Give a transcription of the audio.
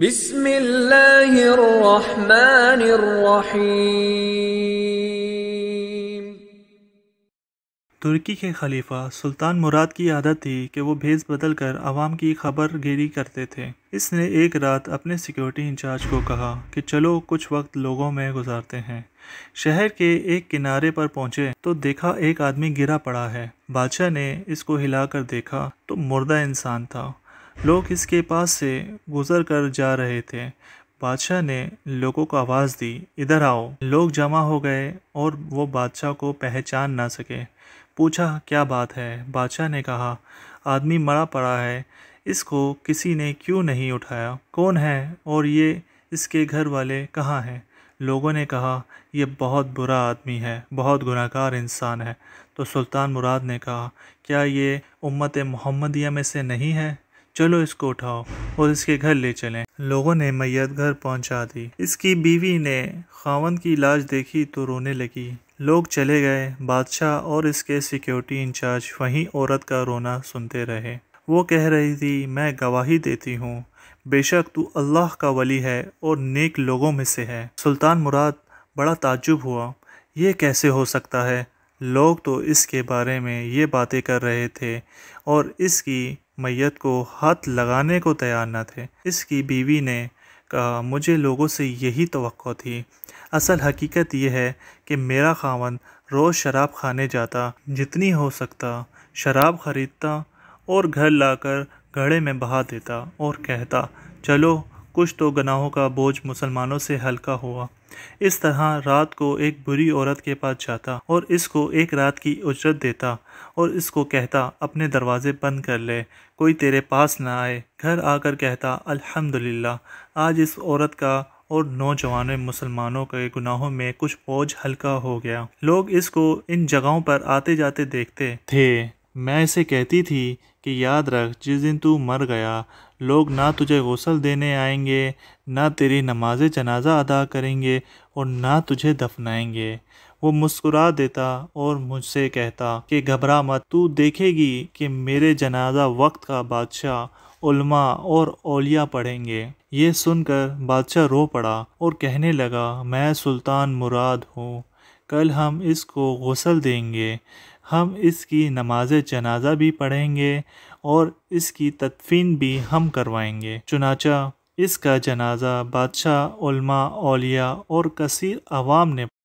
بسم الله الرحمن الرحيم तुर्की के खलीफा सुल्तान मुराद की आदत थी कि वो भेज बदल कर आवाम की खबर गेरी करते थे इसने एक रात अपने सिक्योरिटी इंचार्ज को कहा कि चलो कुछ वक्त लोगों में गुजारते हैं शहर के एक किनारे पर पहुंचे तो देखा एक आदमी गिरा पड़ा है बादशाह ने इसको हिलाकर देखा तो मुर्दा इंसान था लोग इसके पास से गुजर कर जा रहे थे बादशाह ने लोगों को आवाज़ दी इधर आओ लोग जमा हो गए और वो बादशाह को पहचान ना सके पूछा क्या बात है बादशाह ने कहा आदमी मरा पड़ा है इसको किसी ने क्यों नहीं उठाया कौन है और ये इसके घर वाले कहाँ हैं लोगों ने कहा यह बहुत बुरा आदमी है बहुत गुनाकार इंसान है तो सुल्तान मुराद ने कहा क्या ये उम्मत मोहम्मदिया में से नहीं है चलो इसको उठाओ और इसके घर ले चलें लोगों ने मैयत घर पहुंचा दी इसकी बीवी ने खावन की लाश देखी तो रोने लगी लोग चले गए बादशाह और इसके सिक्योरिटी इंचार्ज वहीं औरत का रोना सुनते रहे वो कह रही थी मैं गवाही देती हूँ बेशक तू अल्लाह का वली है और नेक लोगों में से है सुल्तान मुराद बड़ा ताजुब हुआ ये कैसे हो सकता है लोग तो इसके बारे में ये बातें कर रहे थे और इसकी मैयत को हाथ लगाने को तैयार न थे इसकी बीवी ने कहा मुझे लोगों से यही तो थी असल हकीकत यह है कि मेरा खावन रोज़ शराब खाने जाता जितनी हो सकता शराब ख़रीदता और घर लाकर घड़े में बहा देता और कहता चलो कुछ तो गनाहों का बोझ मुसलमानों से हल्का हुआ इस तरह रात को एक बुरी औरत के पास जाता और इसको एक रात की उजरत देता और इसको कहता अपने दरवाज़े बंद कर ले कोई तेरे पास ना आए घर आकर कहता अल्हम्दुलिल्लाह आज इस औरत का और नौजवान मुसलमानों के गुनाहों में कुछ बोझ हल्का हो गया लोग इसको इन जगहों पर आते जाते देखते थे मैं इसे कहती थी कि याद रख जिस दिन तू मर गया लोग ना तुझे गसल देने आएंगे ना तेरी नमाज जनाजा अदा करेंगे और ना तुझे दफनाएंगे वो मुस्कुरा देता और मुझसे कहता कि घबरा मत तू देखेगी कि मेरे जनाजा वक्त का बादशाह उल्मा और ओलिया पढ़ेंगे ये सुनकर बादशाह रो पड़ा और कहने लगा मैं सुल्तान मुराद हूँ कल हम इसको गसल देंगे हम इसकी नमाज जनाजा भी पढ़ेंगे और इसकी तदफीन भी हम करवाएंगे चुनाचा इसका जनाजा बादशाह उलमा ओलिया और कसीर आवाम ने